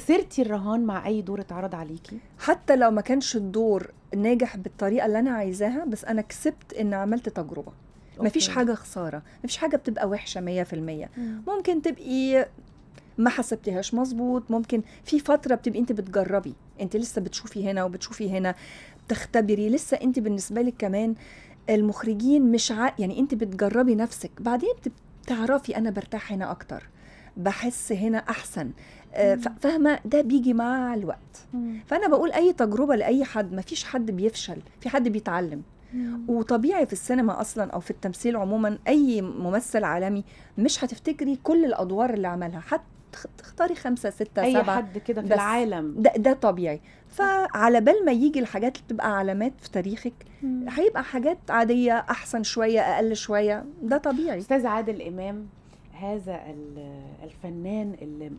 خسرتي الرهان مع اي دور اتعرض عليكي حتى لو ما كانش الدور ناجح بالطريقه اللي انا عايزاها بس انا كسبت ان عملت تجربه أوكي. مفيش حاجه خساره مفيش حاجه بتبقى وحشه 100% مم. ممكن تبقي ما حسبتيهاش مظبوط ممكن في فتره بتبقي انت بتجربي انت لسه بتشوفي هنا وبتشوفي هنا بتختبري لسه انت بالنسبه لك كمان المخرجين مش ع... يعني انت بتجربي نفسك بعدين بتعرفي انا برتاح هنا اكتر بحس هنا احسن آه، فاهمه ده بيجي مع الوقت فانا بقول اي تجربه لاي حد ما فيش حد بيفشل في حد بيتعلم وطبيعي في السينما اصلا او في التمثيل عموما اي ممثل عالمي مش هتفتكري كل الادوار اللي عملها حتى تختاري خمسة ستة أي سبعة أي حد كده في العالم ده, ده طبيعي فعلى بال ما يجي الحاجات اللي بتبقى علامات في تاريخك هيبقى حاجات عادية أحسن شوية أقل شوية ده طبيعي أستاذ عادل إمام هذا الفنان اللي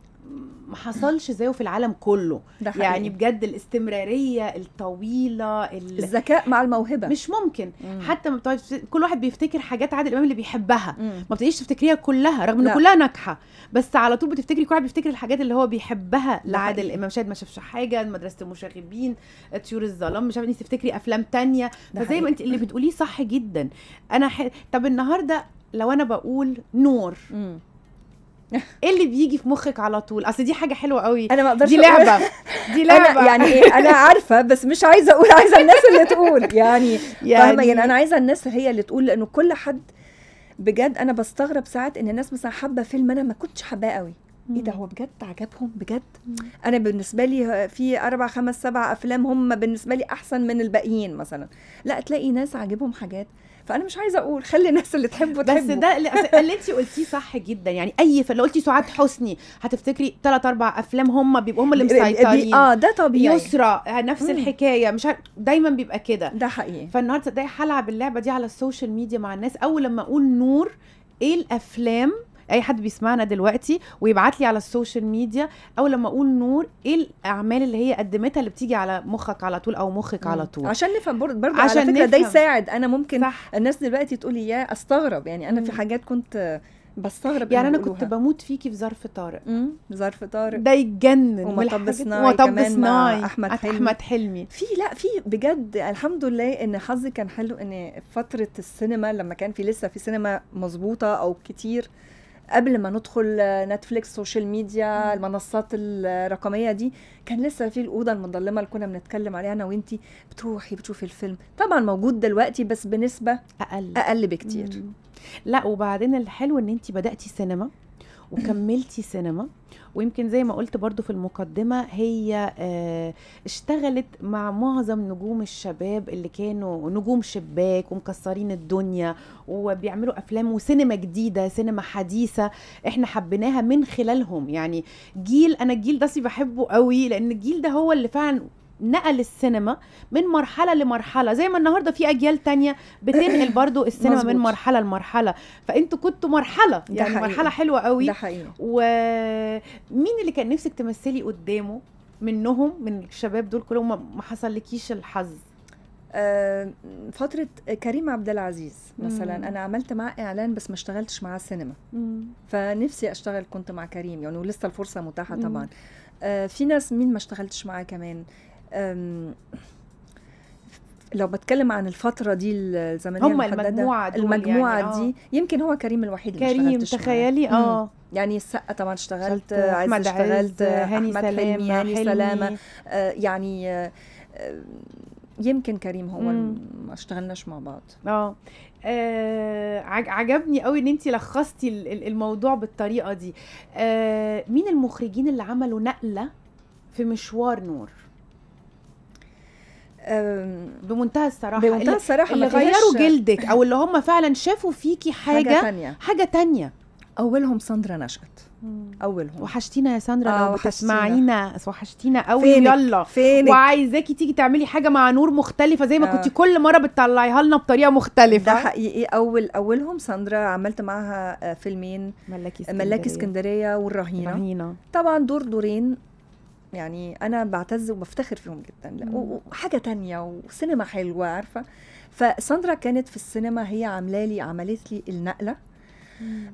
ما حصلش زيه في العالم كله ده حقيقي. يعني بجد الاستمراريه الطويله الذكاء مع الموهبه مش ممكن مم. حتى ما بتقعد كل واحد بيفتكر حاجات عادل امام اللي بيحبها مم. ما بتقدريش تفتكريها كلها رغم ان كلها ناجحه بس على طول بتفتكري كل واحد بيفتكر الحاجات اللي هو بيحبها لعادل امام شاهد ما شافش حاجه مدرسه المشاغبين طيور الظلام مش عارف تفتكري افلام تانية فزي ما انت اللي بتقوليه صح جدا انا ح... طب النهارده لو انا بقول نور ايه اللي بيجي في مخك على طول اصل دي حاجه حلوه قوي انا ما اقدرش دي لعبه دي لعبه أنا يعني إيه انا عارفه بس مش عايزه اقول عايزه الناس اللي تقول يعني, يعني فاهمه يعني انا عايزه الناس هي اللي تقول لانه كل حد بجد انا بستغرب ساعات ان الناس مثلا حابه فيلم انا ما كنتش حباه قوي ايه ده هو بجد عجبهم بجد مم. انا بالنسبه لي في اربع خمس سبع افلام هم بالنسبه لي احسن من الباقيين مثلا لا تلاقي ناس عاجبهم حاجات فانا مش عايزه اقول خلي الناس اللي تحبه تحبه بس ده اللي انت قلتيه صح جدا يعني اي فيلم لو قلتي سعاد حسني هتفتكري ثلاث اربع افلام هم بيبقوا هم اللي مسيطرين اه ده طبيعي يسرى نفس مم. الحكايه مش عارف دايما بيبقى كده ده حقيقي فالنهارده ده هلعب اللعبه دي على السوشيال ميديا مع الناس اول لما اقول نور ايه الافلام اي حد بيسمعنا دلوقتي ويبعت لي على السوشيال ميديا او لما اقول نور ايه الاعمال اللي هي قدمتها اللي بتيجي على مخك على طول او مخك على طول عشان نفهم برضه عشان على فكره ده يساعد انا ممكن صح. الناس دلوقتي تقول لي يا استغرب يعني انا في حاجات كنت بستغرب يعني انا كنت بموت فيكي في ظرف طارق ظرف طارق ده يتجنن ومطب صناعي ومطب صناعي احمد حلمي احمد حلمي في لا في بجد الحمد لله ان حظي كان حلو ان فتره السينما لما كان في لسه في سينما مظبوطه او كتير قبل ما ندخل نتفليكس سوشيال ميديا المنصات الرقميه دي كان لسه في الاوضه المظلمه اللي كنا بنتكلم عليها انا وانتي بتروحي بتشوفي الفيلم طبعا موجود دلوقتي بس بنسبه اقل اقل بكتير مم. لا وبعدين الحلو ان انت بداتي سينما وكملتي سينما ويمكن زي ما قلت برضو في المقدمة هي آه، اشتغلت مع معظم نجوم الشباب اللي كانوا نجوم شباك ومكسرين الدنيا وبيعملوا أفلام وسينما جديدة سينما حديثة احنا حبيناها من خلالهم يعني جيل أنا الجيل ده بحبه قوي لأن الجيل ده هو اللي فعلا نقل السينما من مرحلة لمرحلة زي ما النهاردة في أجيال تانية بتنقل برضو السينما مزبوط. من مرحلة لمرحلة فأنتوا كنتوا مرحلة يعني حقيقي. مرحلة حلوة قوي ده حقيقي. ومين اللي كان نفسك تمثلي قدامه منهم من الشباب دول كلهم ما حصلكيش الحظ آه، فترة كريم عبد العزيز مثلا مم. انا عملت معاه اعلان بس ما اشتغلتش معاه سينما مم. فنفسي اشتغل كنت مع كريم يعني ولسه الفرصة متاحة مم. طبعا آه، في ناس مين ما اشتغلتش معاه كمان لو بتكلم عن الفترة دي الزمنية هم المحددة المجموعة دول المجموعة يعني دي آه. يمكن هو كريم الوحيد اللي كريم تخيلي اه يعني السقا طبعا اشتغلت عز اشتغلت هاني احمد سلامة حلمي هاني حلمي. سلامة آه يعني آه يمكن كريم هو ما اشتغلناش مع بعض اه, آه، عجبني قوي ان انت لخصتي الموضوع بالطريقه دي آه مين المخرجين اللي عملوا نقله في مشوار نور بمنتهى الصراحه بمنتهى الصراحه اللي غيروا جلدك او اللي هم فعلا شافوا فيكي حاجه حاجه تانية, حاجة تانية. اولهم ساندرا نشأت اولهم وحشتينا يا ساندرا آه لو بتسمعينا وحشتينا قوي يلا فينك وعايزاكي تيجي تعملي حاجه مع نور مختلفه زي ما آه. كنتي كل مره بتطلعيها لنا بطريقه مختلفه ده حقيقي اول اولهم ساندرا عملت معاها آه، فيلمين ملاكي اسكندريه ملاكي اسكندريه والرهينه رهينة. طبعا دور دورين يعني انا بعتز وبفتخر فيهم جدا وحاجه تانية وسينما حلوه عارفه فساندرا كانت في السينما هي عامله لي عملت لي النقله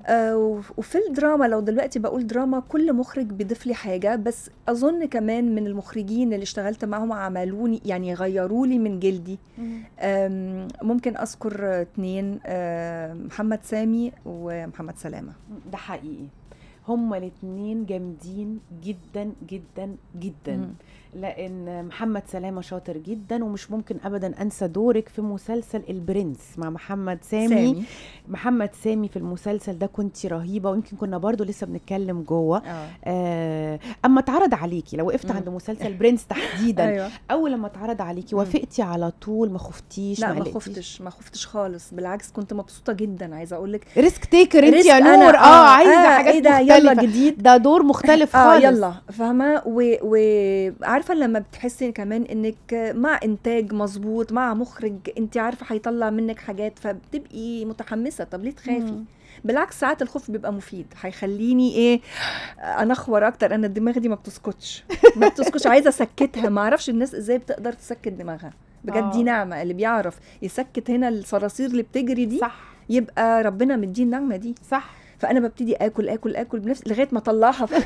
آه وفي الدراما لو دلوقتي بقول دراما كل مخرج بيضيف لي حاجه بس اظن كمان من المخرجين اللي اشتغلت معاهم عملوني يعني غيروا لي من جلدي ممكن اذكر اثنين آه محمد سامي ومحمد سلامه ده حقيقي هما الاتنين جامدين جدا جدا جدا لان محمد سلامه شاطر جدا ومش ممكن ابدا انسى دورك في مسلسل البرنس مع محمد سامي, سامي. محمد سامي في المسلسل ده كنت رهيبه ويمكن كنا برضو لسه بنتكلم جوه آه. آه، اما اتعرض عليكي لو وقفت عند مسلسل برنس تحديدا أيوة. اول لما اتعرض عليكي وافقتي على طول ما خفتيش لا ما خفتش ما خفتش خالص بالعكس كنت مبسوطه جدا عايزه اقول لك ريسك تيكر انت يا نور اه, آه عايزه آه حاجات ايه ده يلا جديد ده دور مختلف آه، خالص آه يلا فاهمه وعارفه لما بتحسي كمان انك مع انتاج مظبوط مع مخرج انت عارفه هيطلع منك حاجات فبتبقي متحمسه طب ليه تخافي مم. بالعكس ساعات الخوف بيبقى مفيد هيخليني ايه انخور اكتر انا الدماغ دي ما بتسكتش ما بتسكتش عايزه اسكتها ما اعرفش الناس ازاي بتقدر تسكت دماغها بجد دي آه. نعمه اللي بيعرف يسكت هنا الصراصير اللي بتجري دي صح يبقى ربنا مديه النعمه دي صح فانا ببتدي اكل اكل اكل بنفس لغايه ما اطلعها ف...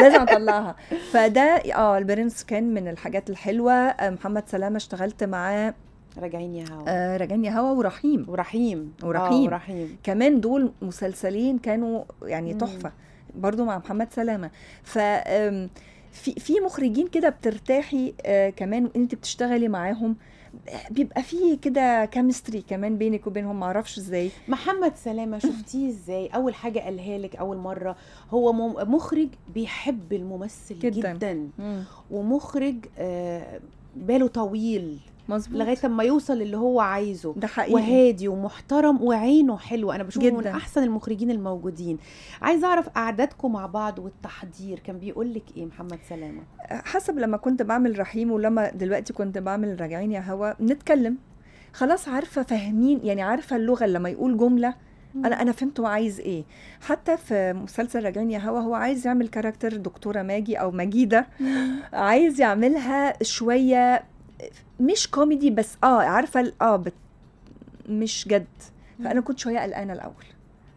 لازم اطلعها فده اه البرنس كان من الحاجات الحلوه آه، محمد سلامه اشتغلت معاه راجعين يا هوا آه راجعين يا هوا ورحيم ورحيم ورحيم آه، ورحيم كمان دول مسلسلين كانوا يعني تحفه برضو مع محمد سلامه ف في في مخرجين كده بترتاحي آه كمان وانت بتشتغلي معاهم بيبقى في كده كيمستري كمان بينك وبينهم معرفش ازاي محمد سلامه شفتيه ازاي اول حاجه قالها لك اول مره هو مخرج بيحب الممثل جدا, جداً. ومخرج آه باله طويل مظبوط لغايه لما يوصل اللي هو عايزه ده حقيقي وهادي ومحترم وعينه حلوه انا بشوفه من احسن المخرجين الموجودين عايزه اعرف قعدتكم مع بعض والتحضير كان بيقول لك ايه محمد سلامه أه، حسب لما كنت بعمل رحيم ولما دلوقتي كنت بعمل راجعين يا هوا نتكلم خلاص عارفه فاهمين يعني عارفه اللغه لما يقول جمله انا انا فهمت هو عايز ايه حتى في مسلسل راجعين يا هوا هو عايز يعمل كاركتر دكتوره ماجي او مجيده عايز يعملها شويه مش كوميدي بس اه عارفه اه بت... مش جد فانا كنت شويه قلقانه الاول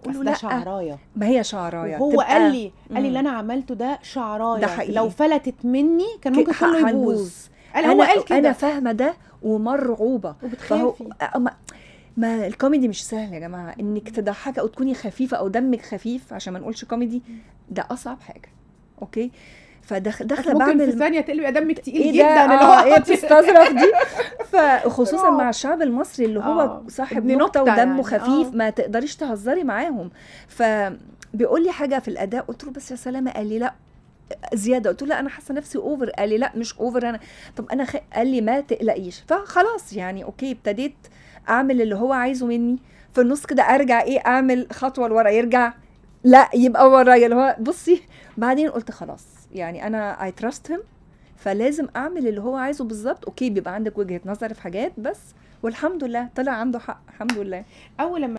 قلت ده شعرايا ما هي شعرايا هو قال لي قال لي اللي انا عملته ده شعرايا ده حقيقي. لو فلتت مني كان ممكن كله يبوظ قال هو قال كده انا فاهمه ده ومرعوبه وبتخافي فهو... ما... ما الكوميدي مش سهل يا جماعه انك تضحكي او تكوني خفيفه او دمك خفيف عشان ما نقولش كوميدي ده اصعب حاجه اوكي فداخله بعمل في ثانيه تقلبي دمك تقيل إيه جدا اللي آه، هو ايه بتستظرف دي فخصوصا مع الشعب المصري اللي هو آه، صاحب نقطه ودمه يعني. آه. خفيف ما تقدريش تهزري معاهم فبيقول لي حاجه في الاداء قلت له بس يا سلامه قال لي لا زياده قلت له لا انا حاسه نفسي اوفر قال لي لا مش اوفر انا طب انا خ... قال لي ما تقلقيش فخلاص يعني اوكي ابتديت اعمل اللي هو عايزه مني في النص كده ارجع ايه اعمل خطوه لورا يرجع لا يبقى ورايا اللي هو بصي بعدين قلت خلاص يعني انا اي تراست هيم فلازم اعمل اللي هو عايزه بالظبط اوكي بيبقى عندك وجهه نظر في حاجات بس والحمد لله طلع عنده حق الحمد لله اول لما